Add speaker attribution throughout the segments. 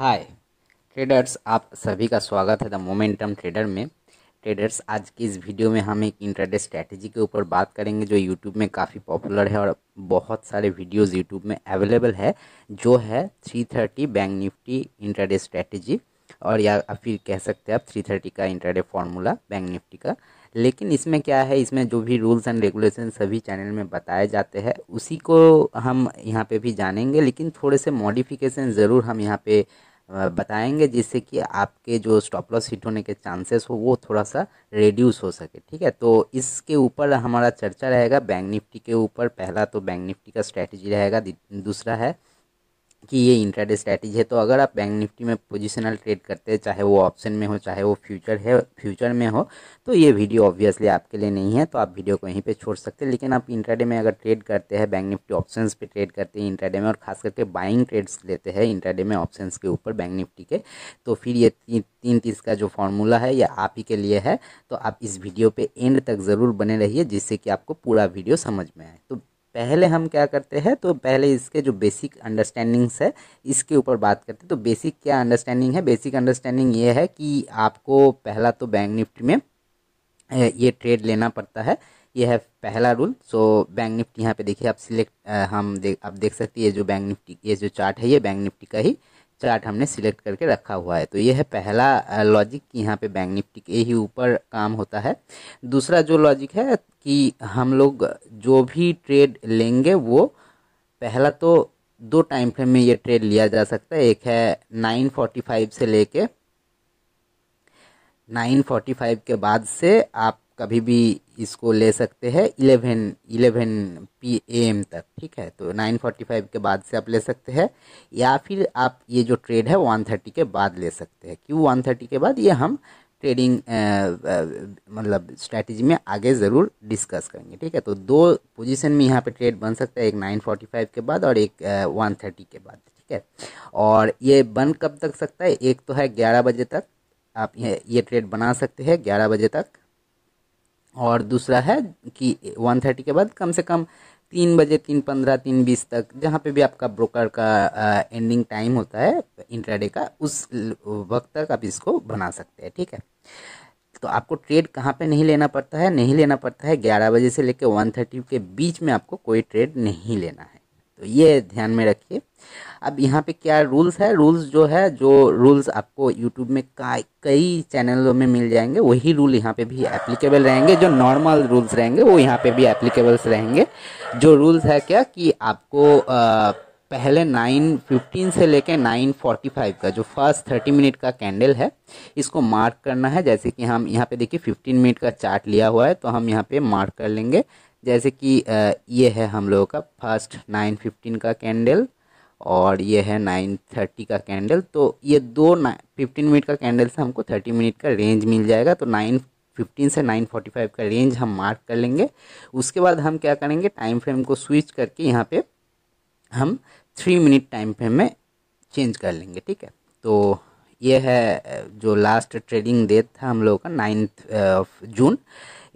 Speaker 1: हाय traders आप सभी का स्वागत है द मोमेंटम ट्रेडर में ट्रेडर्स आज की इस वीडियो में हम एक इंटरडे स्ट्रैटेजी के ऊपर बात करेंगे जो यूट्यूब में काफ़ी पॉपुलर है और बहुत सारे वीडियोस यूट्यूब में अवेलेबल है जो है 330 बैंक निफ्टी इंटरडे स्ट्रैटेजी और या फिर कह सकते हैं आप 330 का इंटरडे फार्मूला बैंक निफ्टी का लेकिन इसमें क्या है इसमें जो भी रूल्स एंड रेगुलेशन सभी चैनल में बताए जाते हैं उसी को हम यहाँ पे भी जानेंगे लेकिन थोड़े से मॉडिफिकेशन ज़रूर हम यहाँ पे बताएंगे जिससे कि आपके जो स्टॉप लॉस हिट होने के चांसेस हो वो थोड़ा सा रिड्यूस हो सके ठीक है तो इसके ऊपर हमारा चर्चा रहेगा बैंक निफ्टी के ऊपर पहला तो बैंक निफ्टी का स्ट्रैटेजी रहेगा दूसरा है कि ये इंट्राडे स्ट्रैटेजी है तो अगर आप बैंक निफ्टी में पोजिशनल ट्रेड करते हैं चाहे वो ऑप्शन में हो चाहे वो फ्यूचर है फ्यूचर में हो तो ये वीडियो ऑब्वियसली आपके लिए नहीं है तो आप वीडियो को यहीं पे छोड़ सकते हैं लेकिन आप इंट्राडे में अगर ट्रेड करते हैं बैंक निफ्टी ऑप्शन पर ट्रेड करते हैं इंट्राडे में और खास करके बाइंग ट्रेड्स लेते हैं इंट्राडे में ऑप्शन के ऊपर बैंक निफ्टी के तो फिर ये तीन तीस का जो फॉर्मूला है ये आप ही के लिए है तो आप इस वीडियो पर एंड तक ज़रूर बने रहिए जिससे कि आपको पूरा वीडियो समझ में आए तो पहले हम क्या करते हैं तो पहले इसके जो बेसिक अंडरस्टैंडिंग्स है इसके ऊपर बात करते हैं तो बेसिक क्या अंडरस्टैंडिंग है बेसिक अंडरस्टैंडिंग ये है कि आपको पहला तो बैंक निफ्टी में ये ट्रेड लेना पड़ता है ये है पहला रूल सो बैंक निफ्टी यहाँ पे देखिए आप सिलेक्ट हम देख आप देख सकते हैं ये जो बैंक निफ्टी ये जो चार्ट है ये बैंक निफ्टी का ही चार्ट हमने सिलेक्ट करके रखा हुआ है तो ये है पहला लॉजिक कि यहाँ पे बैंक निफ्टी के ही ऊपर काम होता है दूसरा जो लॉजिक है कि हम लोग जो भी ट्रेड लेंगे वो पहला तो दो टाइम फ्रेम में ये ट्रेड लिया जा सकता है एक है नाइन फोर्टी फाइव से लेके नाइन फोर्टी फाइव के बाद से आप कभी भी इसको ले सकते हैं इलेवन इलेवन पी एम तक ठीक है तो नाइन फोर्टी फाइव के बाद से आप ले सकते हैं या फिर आप ये जो ट्रेड है वन थर्टी के बाद ले सकते हैं क्यों वन थर्टी के बाद ये हम ट्रेडिंग मतलब स्ट्रैटेजी में आगे ज़रूर डिस्कस करेंगे ठीक है तो दो पोजीशन में यहाँ पे ट्रेड बन सकता है एक नाइन फोर्टी फाइव के बाद और एक वन थर्टी के बाद ठीक है और ये बन कब तक सकता है एक तो है ग्यारह बजे तक आप ये ये ट्रेड बना सकते हैं ग्यारह बजे तक और दूसरा है कि वन थर्टी के बाद कम से कम तीन बजे तीन पंद्रह तीन बीस तक जहाँ पे भी आपका ब्रोकर का एंडिंग टाइम होता है इंट्राडे का उस वक्त तक आप इसको बना सकते हैं ठीक है तो आपको ट्रेड कहाँ पे नहीं लेना पड़ता है नहीं लेना पड़ता है ग्यारह बजे से लेकर वन थर्टी के बीच में आपको कोई ट्रेड नहीं लेना है तो ये ध्यान में रखिए अब यहाँ पे क्या रूल्स है रूल्स जो है जो रूल्स आपको यूट्यूब में कई चैनलों में मिल जाएंगे वही रूल यहाँ पे भी एप्लीकेबल रहेंगे जो नॉर्मल रूल्स रहेंगे वो यहाँ पे भी एप्लीकेबल्स रहेंगे जो रूल्स है क्या कि आपको आ, पहले फिफ्टीन से लेकर नाइन फोर्टी फाइव का जो फर्स्ट थर्टी मिनट का कैंडल है इसको मार्क करना है जैसे कि हम यहाँ पे देखिए फिफ्टीन मिनट का चार्ट लिया हुआ है तो हम यहाँ पे मार्क कर लेंगे जैसे कि ये है हम लोगों का फर्स्ट नाइन फिफ्टीन का कैंडल और ये है नाइन थर्टी का कैंडल तो ये दो फिफ्टीन मिनट का कैंडल से हमको थर्टी मिनट का रेंज मिल जाएगा तो नाइन फिफ्टीन से नाइन फोर्टी फाइव का रेंज हम मार्क कर लेंगे उसके बाद हम क्या करेंगे टाइम फ्रेम को स्विच करके यहाँ पे हम थ्री मिनट टाइम फ्रेम में चेंज कर लेंगे ठीक है तो ये है जो लास्ट ट्रेडिंग डेट था हम लोगों का नाइन्थ जून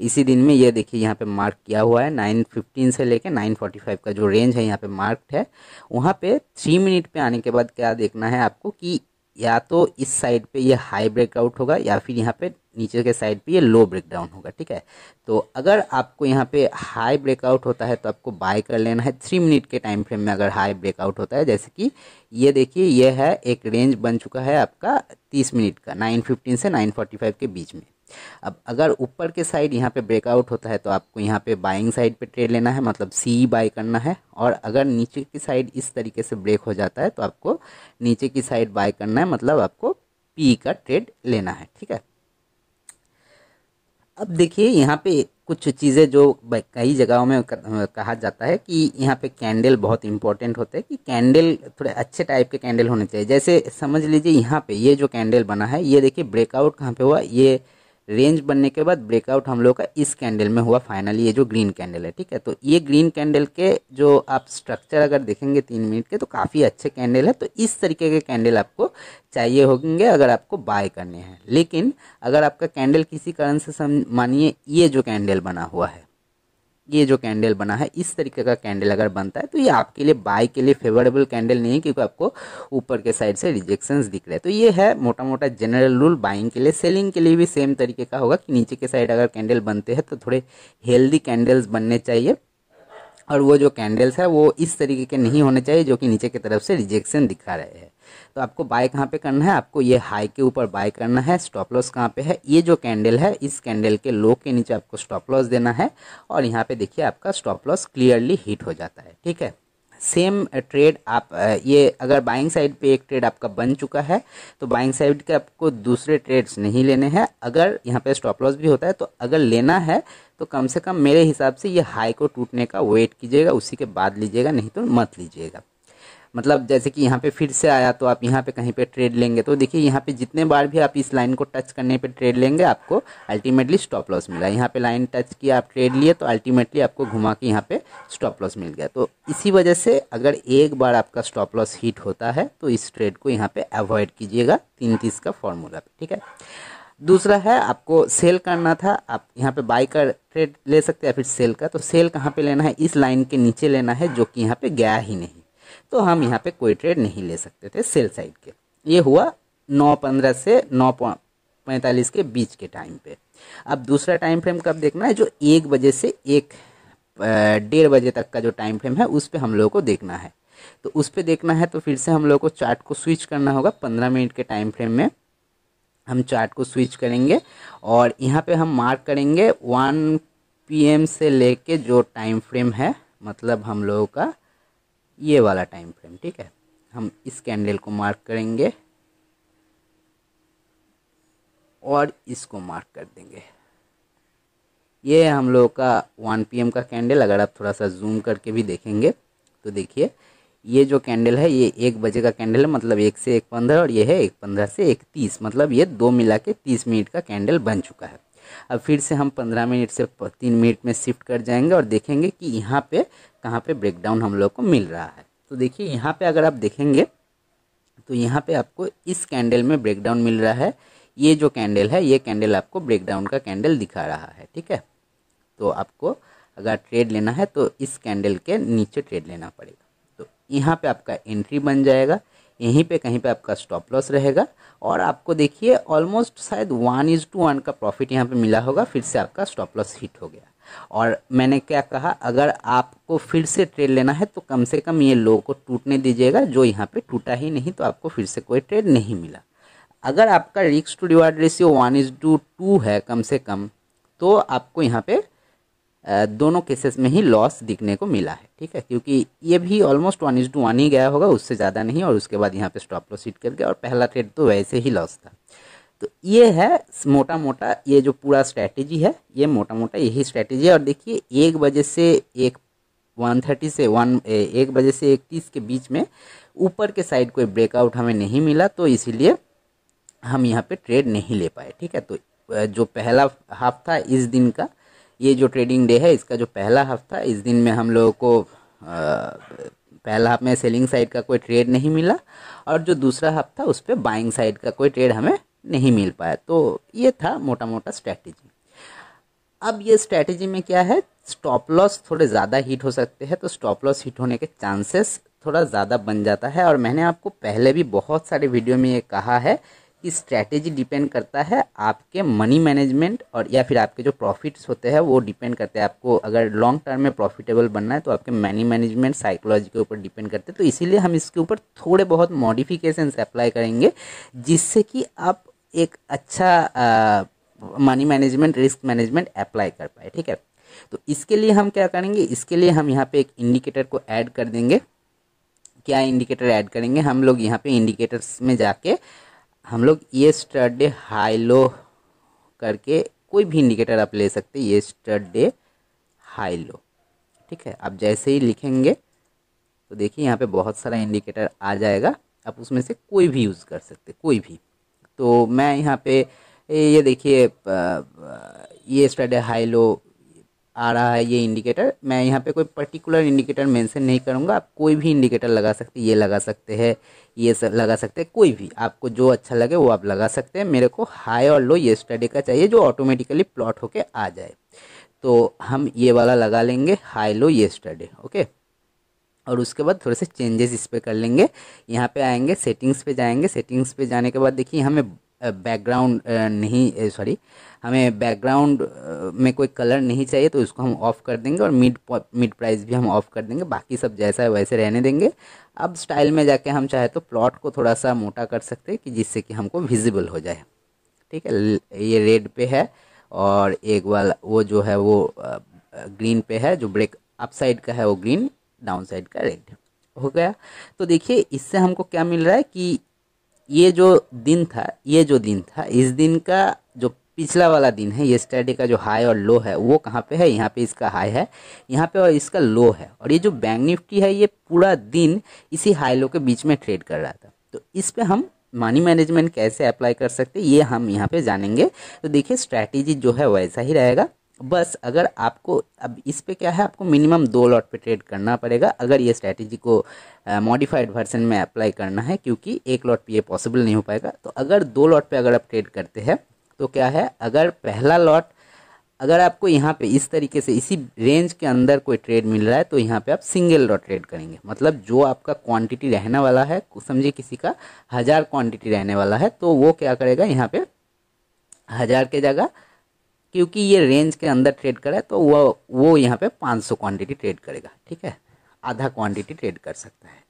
Speaker 1: इसी दिन में ये देखिए यहाँ पे मार्क किया हुआ है नाइन फिफ्टीन से लेकर नाइन फोर्टी फाइव का जो रेंज है यहाँ पे मार्क्ड है वहाँ पे थ्री मिनट पे आने के बाद क्या देखना है आपको कि या तो इस साइड पे ये हाई ब्रेकआउट होगा या फिर यहाँ पे नीचे के साइड पे ये लो ब्रेकडाउन होगा ठीक है तो अगर आपको यहाँ पे हाई ब्रेकआउट होता है तो आपको बाय कर लेना है थ्री मिनट के टाइम फ्रेम में अगर हाई ब्रेकआउट होता है जैसे कि ये देखिए ये है एक रेंज बन चुका है आपका तीस मिनट का नाइन फिफ्टीन से नाइन फोर्टी फाइव के बीच में अब अगर ऊपर के साइड यहाँ पे ब्रेकआउट होता है तो आपको यहाँ पे बाइंग साइड पे ट्रेड लेना है मतलब सी बाय करना है और अगर नीचे की साइड इस तरीके से ब्रेक हो जाता है तो आपको नीचे की साइड बाय करना है मतलब आपको पी का ट्रेड लेना है ठीक है अब देखिए यहाँ पे कुछ चीज़ें जो कई जगहों में कहा जाता है कि यहाँ पे कैंडल बहुत इंपॉर्टेंट होते हैं कि कैंडल थोड़े अच्छे टाइप के कैंडल होने चाहिए जैसे समझ लीजिए यहाँ पे ये जो कैंडल बना है ये देखिए ब्रेकआउट कहाँ पे हुआ ये रेंज बनने के बाद ब्रेकआउट हम लोग का इस कैंडल में हुआ फाइनली ये जो ग्रीन कैंडल है ठीक है तो ये ग्रीन कैंडल के जो आप स्ट्रक्चर अगर देखेंगे तीन मिनट के तो काफ़ी अच्छे कैंडल है तो इस तरीके के कैंडल आपको चाहिए होंगे अगर आपको बाय करने हैं लेकिन अगर आपका कैंडल किसी कारण से मानिए ये जो कैंडल बना हुआ है ये जो कैंडल बना है इस तरीके का कैंडल अगर बनता है तो ये आपके लिए बाय के लिए फेवरेबल कैंडल नहीं है क्योंकि आपको ऊपर के साइड से रिजेक्शन दिख रहे हैं तो ये है मोटा मोटा जनरल रूल बाइंग के लिए सेलिंग के लिए भी सेम तरीके का होगा कि नीचे के साइड अगर कैंडल बनते हैं तो थोड़े हेल्दी कैंडल्स बनने चाहिए और वो जो कैंडल्स है वो इस तरीके के नहीं होने चाहिए जो कि नीचे की तरफ से रिजेक्शन दिखा रहे हैं तो आपको बाय कहाँ पे करना है आपको ये हाई के ऊपर बाय करना है स्टॉप लॉस कहाँ पे है ये जो कैंडल है इस कैंडल के लो के नीचे आपको स्टॉप लॉस देना है और यहाँ पे देखिए आपका स्टॉप लॉस क्लियरली हिट हो जाता है ठीक है सेम ट्रेड uh, आप uh, ये अगर बाइंग साइड पे एक ट्रेड आपका बन चुका है तो बाइंग साइड के आपको दूसरे ट्रेड्स नहीं लेने हैं अगर यहाँ पे स्टॉप लॉस भी होता है तो अगर लेना है तो कम से कम मेरे हिसाब से ये हाई को टूटने का वेट कीजिएगा उसी के बाद लीजिएगा नहीं तो मत लीजिएगा मतलब जैसे कि यहाँ पे फिर से आया तो आप यहाँ पे कहीं पे ट्रेड लेंगे तो देखिए यहाँ पे जितने बार भी आप इस लाइन को टच करने पे ट्रेड लेंगे आपको अल्टीमेटली स्टॉप लॉस मिला यहाँ पे लाइन टच किया आप ट्रेड लिए तो अल्टीमेटली आपको घुमा के यहाँ पे स्टॉप लॉस मिल गया तो इसी वजह से अगर एक बार आपका स्टॉप लॉस हिट होता है तो इस ट्रेड को यहाँ पर अवॉइड कीजिएगा तीन तीस का फॉर्मूला ठीक है दूसरा है आपको सेल करना था आप यहाँ पे बाई का ट्रेड ले सकते हैं फिर सेल का तो सेल कहाँ पे लेना है इस लाइन के नीचे लेना है जो कि यहाँ पे गया ही नहीं तो हम यहाँ पे कोई ट्रेड नहीं ले सकते थे सेल साइड के ये हुआ नौ पंद्रह से नौ पैंतालीस के बीच के टाइम पे अब दूसरा टाइम फ्रेम कब देखना है जो एक बजे से एक डेढ़ बजे तक का जो टाइम फ्रेम है उस पर हम लोगों को देखना है तो उस पर देखना है तो फिर से हम लोग को चार्ट को स्विच करना होगा पंद्रह मिनट के टाइम फ्रेम में हम चार्ट को स्विच करेंगे और यहाँ पे हम मार्क करेंगे वन पीएम से लेके जो टाइम फ्रेम है मतलब हम लोगों का ये वाला टाइम फ्रेम ठीक है हम इस कैंडल को मार्क करेंगे और इसको मार्क कर देंगे ये हम लोगों का 1 पीएम का कैंडल अगर आप थोड़ा सा जूम करके भी देखेंगे तो देखिए ये जो कैंडल है ये एक बजे का कैंडल है मतलब एक से एक पंद्रह और ये है एक पंद्रह से एक तीस मतलब ये दो मिला के तीस मिनट का कैंडल बन चुका है अब फिर से हम पंद्रह मिनट से तीन मिनट में शिफ्ट कर जाएंगे और देखेंगे कि यहाँ पे कहाँ पे ब्रेकडाउन हम लोग को मिल रहा है तो देखिए यहाँ पे अगर आप देखेंगे तो यहाँ पे आपको इस कैंडल में ब्रेकडाउन मिल रहा है ये जो कैंडल है ये कैंडल आपको ब्रेकडाउन का कैंडल दिखा रहा है ठीक है तो आपको अगर ट्रेड लेना है तो इस कैंडल के नीचे ट्रेड लेना पड़ेगा तो यहाँ पर आपका एंट्री बन जाएगा यहीं पे कहीं पे आपका स्टॉप लॉस रहेगा और आपको देखिए ऑलमोस्ट शायद वन इज टू वन का प्रॉफिट यहाँ पे मिला होगा फिर से आपका स्टॉप लॉस हिट हो गया और मैंने क्या कहा अगर आपको फिर से ट्रेड लेना है तो कम से कम ये लो को टूटने दीजिएगा जो यहाँ पे टूटा ही नहीं तो आपको फिर से कोई ट्रेड नहीं मिला अगर आपका रिक्स to reward ratio one is to two है कम से कम तो आपको यहाँ पे दोनों केसेस में ही लॉस दिखने को मिला है ठीक है क्योंकि ये भी almost one is to one ही गया होगा उससे ज़्यादा नहीं और उसके बाद यहाँ पे स्टॉप लॉस हिट कर गया और पहला ट्रेड तो वैसे ही लॉस था तो ये है मोटा मोटा ये जो पूरा स्ट्रैटेजी है ये मोटा मोटा यही स्ट्रैटेजी है और देखिए एक बजे से एक वन थर्टी से वन एक बजे से एक तीस के बीच में ऊपर के साइड कोई ब्रेकआउट हमें नहीं मिला तो इसीलिए हम यहाँ पे ट्रेड नहीं ले पाए ठीक है तो जो पहला हाफ था इस दिन का ये जो ट्रेडिंग डे है इसका जो पहला हफ्ता इस दिन में हम लोगों को आ, पहला हफ्ते में सेलिंग साइड का कोई ट्रेड नहीं मिला और जो दूसरा हफ्ता उस पर बाइंग साइड का कोई ट्रेड हमें नहीं मिल पाया तो ये था मोटा मोटा स्ट्रैटेजी अब ये स्ट्रैटेजी में क्या है स्टॉप लॉस थोड़े ज़्यादा हिट हो सकते हैं तो स्टॉप लॉस हिट होने के चांसेस थोड़ा ज़्यादा बन जाता है और मैंने आपको पहले भी बहुत सारे वीडियो में ये कहा है की स्ट्रैटेजी डिपेंड करता है आपके मनी मैनेजमेंट और या फिर आपके जो प्रॉफिट्स होते हैं वो डिपेंड करते हैं आपको अगर लॉन्ग टर्म में प्रॉफिटेबल बनना है तो आपके मनी मैनेजमेंट साइकोलॉजी के ऊपर डिपेंड करते हैं तो इसीलिए हम इसके ऊपर थोड़े बहुत मॉडिफिकेशन अप्लाई करेंगे जिससे कि आप एक अच्छा money management risk management apply कर पाए ठीक है तो इसके लिए हम क्या करेंगे इसके लिए हम यहाँ पे एक इंडिकेटर को ऐड कर देंगे क्या इंडिकेटर ऐड करेंगे हम लोग यहाँ पे इंडिकेटर्स में जाके हम लोग ये स्टडे हाई लो करके कोई भी इंडिकेटर आप ले सकते ये स्टडे हाई लो ठीक है आप जैसे ही लिखेंगे तो देखिए यहाँ पे बहुत सारा इंडिकेटर आ जाएगा आप उसमें से कोई भी यूज़ कर सकते कोई भी तो मैं यहाँ पे ये देखिए ये स्टडे हाई लो आ रहा है ये इंडिकेटर मैं यहाँ पे कोई पर्टिकुलर इंडिकेटर मेंशन नहीं करूँगा आप कोई भी इंडिकेटर लगा सकते ये लगा सकते हैं ये सब लगा सकते हैं कोई भी आपको जो अच्छा लगे वो आप लगा सकते हैं मेरे को हाई और लो ये स्टडी का चाहिए जो ऑटोमेटिकली प्लॉट होके आ जाए तो हम ये वाला लगा लेंगे हाई लो ये स्टडी ओके और उसके बाद थोड़े से चेंजेस इस पर कर लेंगे यहाँ पे आएंगे सेटिंग्स पे जाएंगे सेटिंग्स पे जाने के बाद देखिए हमें बैकग्राउंड नहीं सॉरी हमें बैकग्राउंड में कोई कलर नहीं चाहिए तो उसको हम ऑफ़ कर देंगे और मिड मिड प्राइस भी हम ऑफ़ कर देंगे बाकी सब जैसा है वैसे रहने देंगे अब स्टाइल में जाके हम चाहे तो प्लॉट को थोड़ा सा मोटा कर सकते हैं कि जिससे कि हमको विजिबल हो जाए ठीक है ये रेड पे है और एक वाला वो जो है वो ग्रीन पे है जो ब्रेक अप साइड का है वो ग्रीन डाउन साइड का रेड हो गया तो देखिए इससे हमको क्या मिल रहा है कि ये जो दिन था ये जो दिन था इस दिन का जो पिछला वाला दिन है ये स्टडी का जो हाई और लो है वो कहाँ पे है यहाँ पे इसका हाई है यहाँ पे और इसका लो है और ये जो बैंक निफ्टी है ये पूरा दिन इसी हाई लो के बीच में ट्रेड कर रहा था तो इस पर हम मनी मैनेजमेंट कैसे अप्लाई कर सकते ये हम यहाँ पे जानेंगे तो देखिए स्ट्रैटेजी जो है वैसा ही रहेगा बस अगर आपको अब इस पे क्या है आपको मिनिमम दो लॉट पे ट्रेड करना पड़ेगा अगर ये स्ट्रैटेजी को मॉडिफाइड वर्जन में अप्लाई करना है क्योंकि एक लॉट पे ये पॉसिबल नहीं हो पाएगा तो अगर दो लॉट पे अगर आप ट्रेड करते हैं तो क्या है अगर पहला लॉट अगर आपको यहाँ पे इस तरीके से इसी रेंज के अंदर कोई ट्रेड मिल रहा है तो यहाँ पे आप सिंगल लॉट ट्रेड करेंगे मतलब जो आपका क्वांटिटी रहने वाला है समझिए किसी का हज़ार क्वांटिटी रहने वाला है तो वो क्या करेगा यहाँ पे हज़ार के जगह क्योंकि ये रेंज के अंदर ट्रेड करे है तो वो वो यहाँ पे 500 क्वांटिटी ट्रेड करेगा ठीक है आधा क्वांटिटी ट्रेड कर सकता है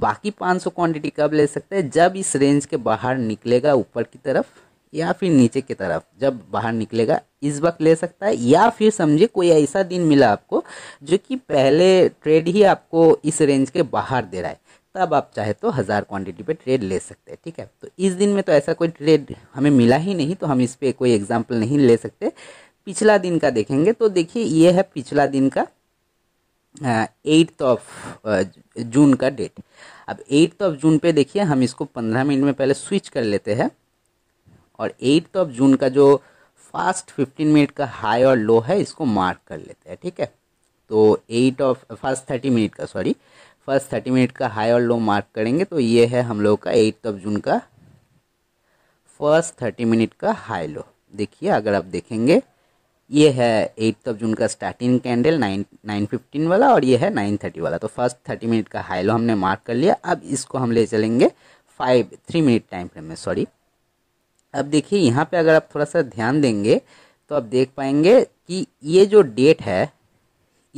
Speaker 1: बाकी 500 क्वांटिटी कब ले सकते हैं जब इस रेंज के बाहर निकलेगा ऊपर की तरफ या फिर नीचे की तरफ जब बाहर निकलेगा इस वक्त ले सकता है या फिर समझिए कोई ऐसा दिन मिला आपको जो कि पहले ट्रेड ही आपको इस रेंज के बाहर दे रहा है तब आप चाहे तो हज़ार क्वांटिटी पे ट्रेड ले सकते हैं ठीक है तो इस दिन में तो ऐसा कोई ट्रेड हमें मिला ही नहीं तो हम इस पर कोई एग्जाम्पल नहीं ले सकते पिछला दिन का देखेंगे तो देखिए ये है पिछला दिन का एट्थ ऑफ जून का डेट अब एट्थ ऑफ जून पे देखिए हम इसको पंद्रह मिनट में पहले स्विच कर लेते हैं और एट्थ ऑफ जून का जो फास्ट फिफ्टीन मिनट का हाई और लो है इसको मार्क कर लेते हैं ठीक है तो eight of first thirty minute का सॉरी फर्स्ट थर्टी मिनट का हाई और लो मार्क करेंगे तो ये है हम लोग का एट्थ ऑफ जून का फर्स्ट थर्टी मिनट का हाई लो देखिए अगर आप देखेंगे ये है एट्थ ऑफ जून का starting candle nine nine fifteen वाला और ये है नाइन थर्टी वाला तो फर्स्ट थर्टी मिनट का हाई लो हमने मार्क कर लिया अब इसको हम ले चलेंगे five three minute time frame में सॉरी अब देखिए यहाँ पे अगर आप थोड़ा सा ध्यान देंगे तो आप देख पाएंगे कि ये जो डेट है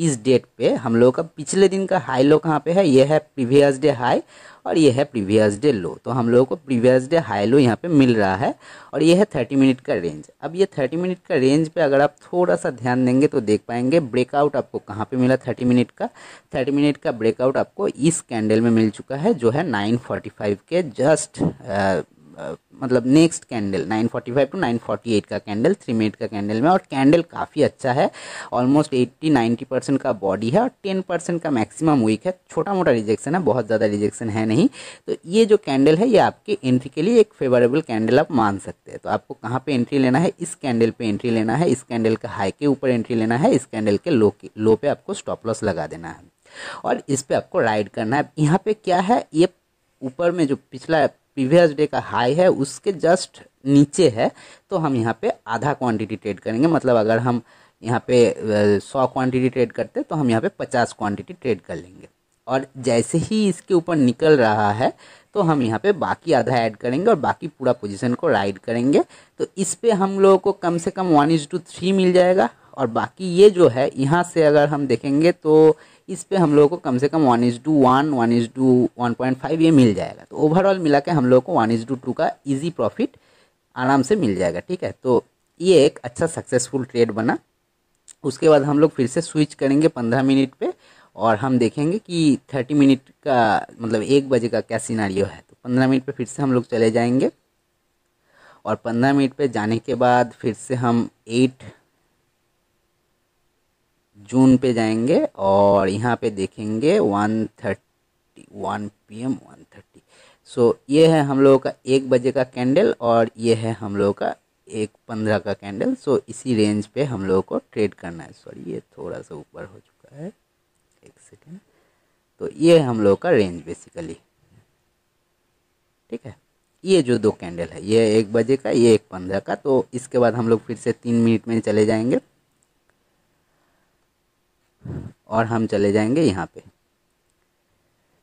Speaker 1: इस डेट पे हम लोगों का पिछले दिन का हाई लो कहाँ पे है ये है प्रीवियस डे हाई और ये है प्रीवियस डे लो तो हम लोगों को प्रीवियस डे हाई लो यहाँ पे मिल रहा है और ये है थर्टी मिनट का रेंज अब ये थर्टी मिनट का रेंज पे अगर आप थोड़ा सा ध्यान देंगे तो देख पाएंगे ब्रेकआउट आपको कहाँ पे मिला थर्टी मिनट का थर्टी मिनट का ब्रेकआउट आपको इस कैंडल में मिल चुका है जो है नाइन फोर्टी फाइव के जस्ट मतलब नेक्स्ट कैंडल 945 टू 948 का कैंडल थ्री मिनट का कैंडल में और कैंडल काफ़ी अच्छा है ऑलमोस्ट 80 90 परसेंट का बॉडी है और 10 परसेंट का मैक्सिमम वीक है छोटा मोटा रिजेक्शन है बहुत ज़्यादा रिजेक्शन है नहीं तो ये जो कैंडल है ये आपके एंट्री के लिए एक फेवरेबल कैंडल आप मान सकते हैं तो आपको कहाँ पर एंट्री लेना है इस कैंडल पर एंट्री लेना है इस कैंडल का हाई के ऊपर एंट्री लेना है इस कैंडल के लो के लो पे आपको स्टॉप लॉस लगा देना है और इस पर आपको राइड करना है यहाँ पे क्या है ये ऊपर में जो पिछला प्रीवियस डे का हाई है उसके जस्ट नीचे है तो हम यहाँ पे आधा क्वांटिटी ट्रेड करेंगे मतलब अगर हम यहाँ पे सौ क्वांटिटी ट्रेड करते तो हम यहाँ पे पचास क्वांटिटी ट्रेड कर लेंगे और जैसे ही इसके ऊपर निकल रहा है तो हम यहाँ पे बाकी आधा ऐड करेंगे और बाकी पूरा पोजीशन को राइड करेंगे तो इस पर हम लोगों को कम से कम वन इज टू थ्री मिल जाएगा और बाकी ये जो है यहाँ से अगर हम देखेंगे तो इस पर हम लोगों को कम से कम one is to one one is to one point five ये मिल जाएगा तो ओवरऑल मिला के हम लोग को वन इज टू टू का ईजी प्रॉफिट आराम से मिल जाएगा ठीक है तो ये एक अच्छा सक्सेसफुल ट्रेड बना उसके बाद हम लोग फिर से स्विच करेंगे पंद्रह मिनट पे और हम देखेंगे कि थर्टी मिनट का मतलब एक बजे का क्या सिनारियो है तो पंद्रह मिनट पर फिर से हम लोग चले जाएँगे और पंद्रह मिनट पे जाने के बाद फिर से हम एट जून पे जाएंगे और यहाँ पे देखेंगे one thirty one P M one thirty so ये है हम लोगों का एक बजे का कैंडल और ये है हम लोगों का एक पंद्रह का कैंडल सो इसी रेंज पे हम लोगों को ट्रेड करना है सॉरी ये थोड़ा सा ऊपर हो चुका है एक सेकेंड तो ये हम लोग का रेंज बेसिकली ठीक है ये जो दो कैंडल है ये एक बजे का ये एक पंद्रह का तो इसके बाद हम लोग फिर से तीन मिनट में चले जाएंगे और हम चले जाएंगे यहाँ पे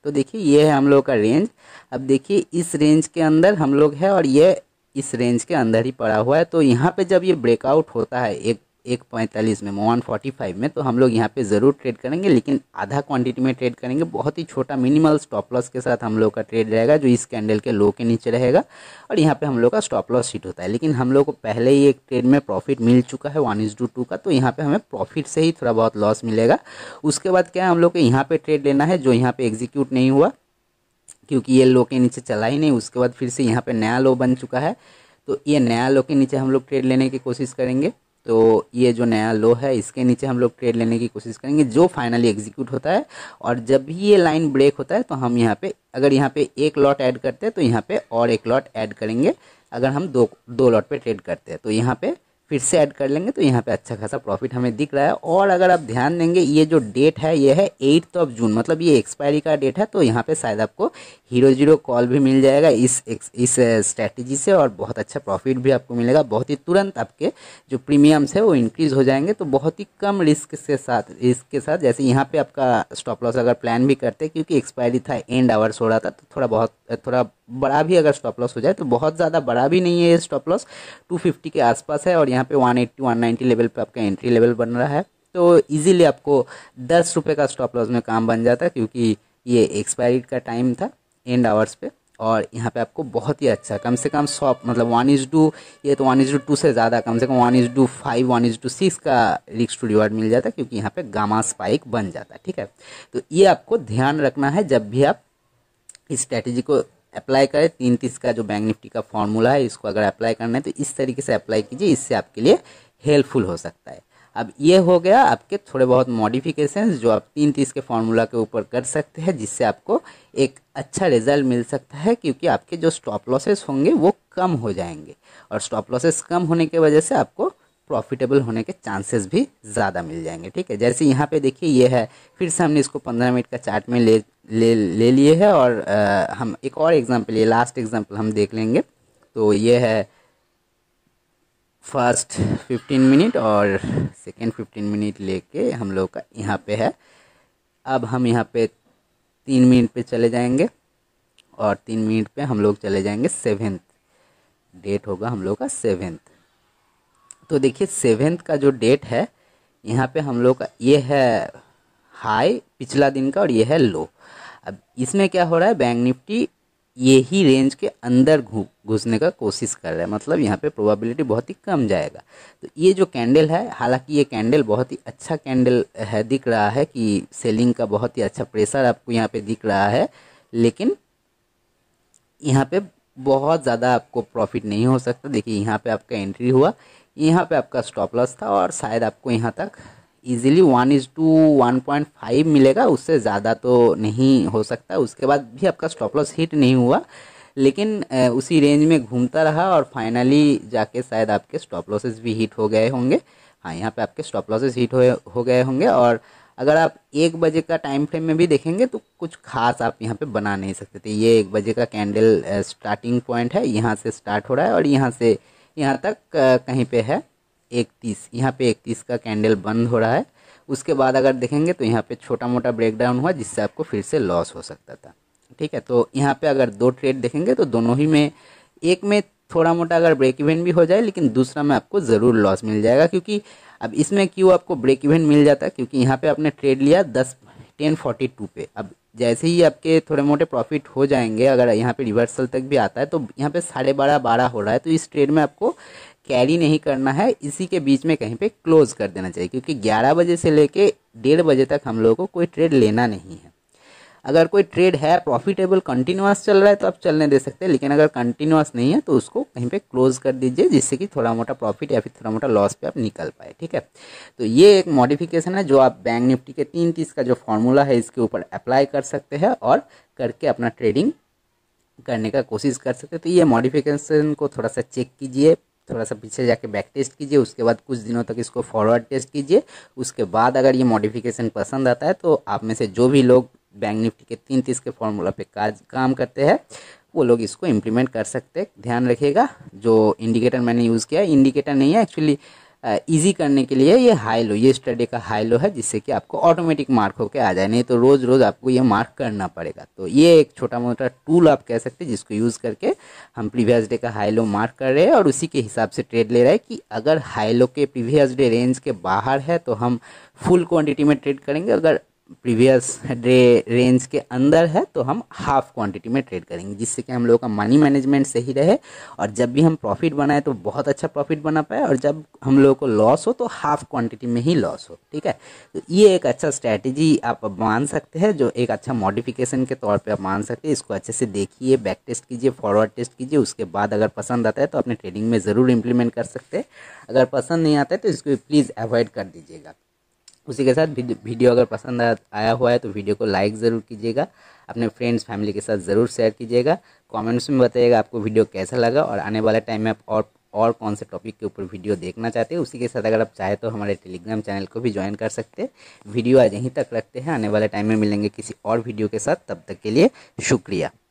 Speaker 1: तो देखिए ये है हम लोग का रेंज अब देखिए इस रेंज के अंदर हम लोग है और ये इस रेंज के अंदर ही पड़ा हुआ है तो यहाँ पे जब ये ब्रेकआउट होता है एक एक पैंतालीस में वन फोर्टी फाइव में तो हम लोग यहाँ पे ज़रूर ट्रेड करेंगे लेकिन आधा क्वांटिटी में ट्रेड करेंगे बहुत ही छोटा मिनिमल स्टॉप लॉस के साथ हम लोग का ट्रेड रहेगा जो इस कैंडल के लो के नीचे रहेगा और यहाँ पे हम लोग का स्टॉप लॉस हिट होता है लेकिन हम लोग को पहले ही एक ट्रेड में प्रॉफिट मिल चुका है वन टू का तो यहाँ पर हमें प्रॉफिट से ही थोड़ा बहुत लॉस मिलेगा उसके बाद क्या है हम लोग को यहाँ पर ट्रेड लेना है जो यहाँ पर एग्जीक्यूट नहीं हुआ क्योंकि ये लो के नीचे चला ही नहीं उसके बाद फिर से यहाँ पर नया लो बन चुका है तो ये नया लो के नीचे हम लोग ट्रेड लेने की कोशिश करेंगे तो ये जो नया लो है इसके नीचे हम लोग ट्रेड लेने की कोशिश करेंगे जो फाइनली एग्जीक्यूट होता है और जब भी ये लाइन ब्रेक होता है तो हम यहाँ पे अगर यहाँ पे एक लॉट ऐड करते हैं तो यहाँ पे और एक लॉट ऐड करेंगे अगर हम दो दो लॉट पे ट्रेड करते हैं तो यहाँ पे फिर से ऐड कर लेंगे तो यहाँ पे अच्छा खासा प्रॉफिट हमें दिख रहा है और अगर आप ध्यान देंगे ये जो डेट है ये है एट्थ ऑफ जून मतलब ये एक्सपायरी का डेट है तो यहाँ पे शायद आपको हीरो जीरो कॉल भी मिल जाएगा इस इस स्ट्रैटेजी uh, से और बहुत अच्छा प्रॉफिट भी आपको मिलेगा बहुत ही तुरंत आपके जो प्रीमियम्स है वो इंक्रीज हो जाएंगे तो बहुत ही कम रिस्क से साथ रिस्क के साथ जैसे यहाँ पर आपका स्टॉप लॉस अगर प्लान भी करते क्योंकि एक्सपायरी था एंड आवर्स हो रहा था तो थोड़ा बहुत थोड़ा बड़ा भी अगर स्टॉप लॉस हो जाए तो बहुत ज़्यादा बड़ा भी नहीं है ये स्टॉप लॉस 250 के आसपास है और यहाँ पे 180 190 लेवल पे आपका एंट्री लेवल बन रहा है तो इजीली आपको दस रुपये का स्टॉप लॉस में काम बन जाता है क्योंकि ये एक्सपायरी का टाइम था एंड आवर्स पे और यहाँ पे आपको बहुत ही अच्छा कम से कम सॉप मतलब वन इज डू ये तो वन इज डू टू से ज़्यादा कम से कम one is to five one is to six का रिक्स टू रिवार्ड मिल जाता है क्योंकि यहाँ पे गामा स्पाइक बन जाता है ठीक है तो ये आपको ध्यान रखना है जब भी आप इस स्ट्रैटेजी को अप्लाई करें तीन तीस का जो बैंक निफ्टी का फॉर्मूला है इसको अगर अप्लाई करना है तो इस तरीके से अप्लाई कीजिए इससे आपके लिए हेल्पफुल हो सकता है अब ये हो गया आपके थोड़े बहुत मॉडिफिकेशन जो आप तीन तीस के फार्मूला के ऊपर कर सकते हैं जिससे आपको एक अच्छा रिजल्ट मिल सकता है क्योंकि आपके जो स्टॉप लॉसेस होंगे वो कम हो जाएंगे और स्टॉप लॉसेस कम होने की वजह से आपको प्रॉफिटेबल होने के चांसेस भी ज़्यादा मिल जाएंगे ठीक है जैसे यहाँ पे देखिए ये है फिर से हमने इसको पंद्रह मिनट का चार्ट में ले ले ले लिए है और आ, हम एक और एग्जांपल ये लास्ट एग्जांपल हम देख लेंगे तो ये है फर्स्ट फिफ्टीन मिनट और सेकेंड फिफ्टीन मिनट लेके हम लोग का यहाँ पे है अब हम यहाँ पे तीन मिनट पे चले जाएंगे और तीन मिनट पे हम लोग चले जाएंगे सेवेंथ डेट होगा हम लोग का सेवेंथ तो देखिए सेवेंथ का जो डेट है यहाँ पे हम लोग का ये है हाई पिछला दिन का और ये है लो अब इसमें क्या हो रहा है बैंक निफ्टी यही रेंज के अंदर घुसने का कोशिश कर रहा है मतलब यहाँ पे प्रोबेबिलिटी बहुत ही कम जाएगा तो ये जो कैंडल है हालांकि ये कैंडल बहुत ही अच्छा कैंडल है दिख रहा है कि सेलिंग का बहुत ही अच्छा प्रेशर आपको यहाँ पे दिख रहा है लेकिन यहाँ पे बहुत ज़्यादा आपको प्रॉफिट नहीं हो सकता देखिए यहाँ पे आपका एंट्री हुआ यहाँ पे आपका स्टॉप लॉस था और शायद आपको यहाँ तक easily one is to one point five मिलेगा उससे ज़्यादा तो नहीं हो सकता उसके बाद भी आपका स्टॉप लॉस हिट नहीं हुआ लेकिन उसी रेंज में घूमता रहा और फाइनली जाके शायद आपके स्टॉप लॉसेज भी हिट हो गए होंगे हाँ यहाँ पे आपके स्टॉप लॉसेज हिट हो, हो गए होंगे और अगर आप एक बजे का टाइम फ्रेम में भी देखेंगे तो कुछ खास आप यहाँ पे बना नहीं सकते थे ये एक बजे का कैंडल स्टार्टिंग पॉइंट है यहाँ से स्टार्ट हो रहा है और यहाँ से यहाँ तक कहीं पे है इकतीस यहाँ पे इकतीस का कैंडल बंद हो रहा है उसके बाद अगर देखेंगे तो यहाँ पे छोटा मोटा ब्रेकडाउन हुआ जिससे आपको फिर से लॉस हो सकता था ठीक है तो यहाँ पे अगर दो ट्रेड देखेंगे तो दोनों ही में एक में थोड़ा मोटा अगर ब्रेक इवेंट भी हो जाए लेकिन दूसरा में आपको ज़रूर लॉस मिल जाएगा क्योंकि अब इसमें क्यों आपको ब्रेक इवेंट मिल जाता है क्योंकि यहाँ पर आपने ट्रेड लिया दस टेन फोर्टी टू पे अब जैसे ही आपके थोड़े मोटे प्रॉफिट हो जाएंगे अगर यहाँ पे रिवर्सल तक भी आता है तो यहाँ पे साढ़े बारह बारह हो रहा है तो इस ट्रेड में आपको कैरी नहीं करना है इसी के बीच में कहीं पे क्लोज कर देना चाहिए क्योंकि ग्यारह बजे से लेके डेढ़ बजे तक हम लोगों को कोई ट्रेड लेना नहीं है अगर कोई ट्रेड है प्रॉफिटेबल कंटिन्यूस चल रहा है तो आप चलने दे सकते हैं लेकिन अगर कंटिन्यूस नहीं है तो उसको कहीं पे क्लोज कर दीजिए जिससे कि थोड़ा मोटा प्रॉफिट या फिर थोड़ा मोटा लॉस पे आप निकल पाए ठीक है तो ये एक मॉडिफिकेशन है जो आप बैंक निफ्टी के तीन तीस का जो फॉर्मूला है इसके ऊपर अप्लाई कर सकते हैं और करके अपना ट्रेडिंग करने का कोशिश कर सकते हैं तो ये मॉडिफिकेशन को थोड़ा सा चेक कीजिए थोड़ा सा पीछे जाके बैक टेस्ट कीजिए उसके बाद कुछ दिनों तक इसको फॉरवर्ड टेस्ट कीजिए उसके बाद अगर ये मॉडिफिकेशन पसंद आता है तो आप में से जो भी लोग बैंक निफ्टी के तीन तीस के फॉर्मूला पे काज काम करते हैं वो लोग इसको इम्प्लीमेंट कर सकते हैं ध्यान रखिएगा जो इंडिकेटर मैंने यूज़ किया इंडिकेटर नहीं है एक्चुअली ईजी करने के लिए ये हाई लो ये स्टडी का हाई लो है जिससे कि आपको ऑटोमेटिक मार्क होके आ जाए नहीं तो रोज़ रोज़ आपको ये मार्क करना पड़ेगा तो ये एक छोटा मोटा टूल आप कह सकते हैं जिसको यूज़ करके हम प्रीवियस डे का हाई लो मार्क कर रहे हैं और उसी के हिसाब से ट्रेड ले रहे हैं कि अगर हाई लो के प्रीवियस डे रेंज के बाहर है तो हम फुल क्वान्टिटी में ट्रेड करेंगे अगर प्रीवियस डे रेंज के अंदर है तो हम हाफ क्वांटिटी में ट्रेड करेंगे जिससे कि हम लोगों का मनी मैनेजमेंट सही रहे और जब भी हम प्रॉफिट बनाए तो बहुत अच्छा प्रॉफिट बना पाए और जब हम लोगों को लॉस हो तो हाफ क्वांटिटी में ही लॉस हो ठीक है तो ये एक अच्छा स्ट्रैटेजी आप मान सकते हैं जो एक अच्छा मॉडिफिकेशन के तौर पर आप मान सकते हैं इसको अच्छे से देखिए बैक टेस्ट कीजिए फॉरवर्ड टेस्ट कीजिए उसके बाद अगर पसंद आता है तो अपने ट्रेडिंग में ज़रूर इम्प्लीमेंट कर सकते हैं अगर पसंद नहीं आता है तो इसको प्लीज़ अवॉइड कर दीजिएगा उसी के साथ वीडियो अगर पसंद आया हुआ है तो वीडियो को लाइक ज़रूर कीजिएगा अपने फ्रेंड्स फैमिली के साथ ज़रूर शेयर कीजिएगा कमेंट्स में बताइएगा आपको वीडियो कैसा लगा और आने वाले टाइम में आप और और कौन से टॉपिक के ऊपर वीडियो देखना चाहते हैं उसी के साथ अगर आप चाहें तो हमारे टेलीग्राम चैनल को भी ज्वाइन कर सकते हैं वीडियो आज यहीं तक रखते हैं आने वाले टाइम में मिलेंगे किसी और वीडियो के साथ तब तक के लिए शुक्रिया